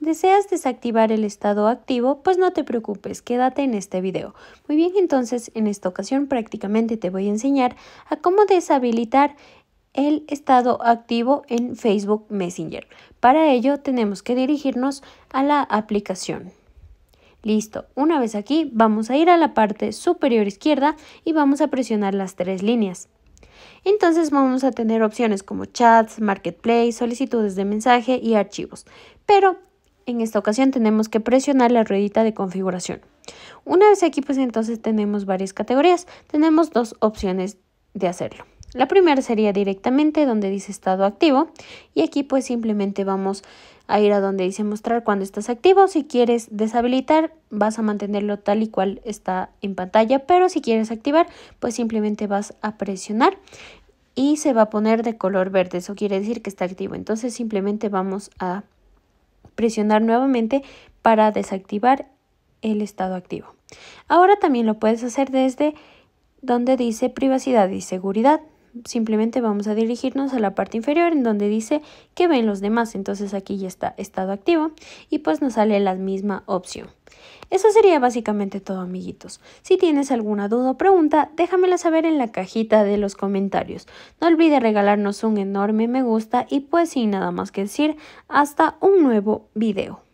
¿Deseas desactivar el estado activo? Pues no te preocupes, quédate en este video. Muy bien, entonces en esta ocasión prácticamente te voy a enseñar a cómo deshabilitar el estado activo en Facebook Messenger. Para ello tenemos que dirigirnos a la aplicación. Listo, una vez aquí vamos a ir a la parte superior izquierda y vamos a presionar las tres líneas. Entonces vamos a tener opciones como chats, marketplace, solicitudes de mensaje y archivos. Pero en esta ocasión tenemos que presionar la ruedita de configuración. Una vez aquí pues entonces tenemos varias categorías. Tenemos dos opciones de hacerlo. La primera sería directamente donde dice estado activo y aquí pues simplemente vamos a ir a donde dice mostrar cuando estás activo. Si quieres deshabilitar vas a mantenerlo tal y cual está en pantalla, pero si quieres activar pues simplemente vas a presionar y se va a poner de color verde. Eso quiere decir que está activo. Entonces simplemente vamos a presionar nuevamente para desactivar el estado activo. Ahora también lo puedes hacer desde donde dice privacidad y seguridad simplemente vamos a dirigirnos a la parte inferior en donde dice que ven los demás. Entonces aquí ya está estado activo y pues nos sale la misma opción. Eso sería básicamente todo amiguitos. Si tienes alguna duda o pregunta, déjamela saber en la cajita de los comentarios. No olvides regalarnos un enorme me gusta y pues sin nada más que decir, hasta un nuevo video.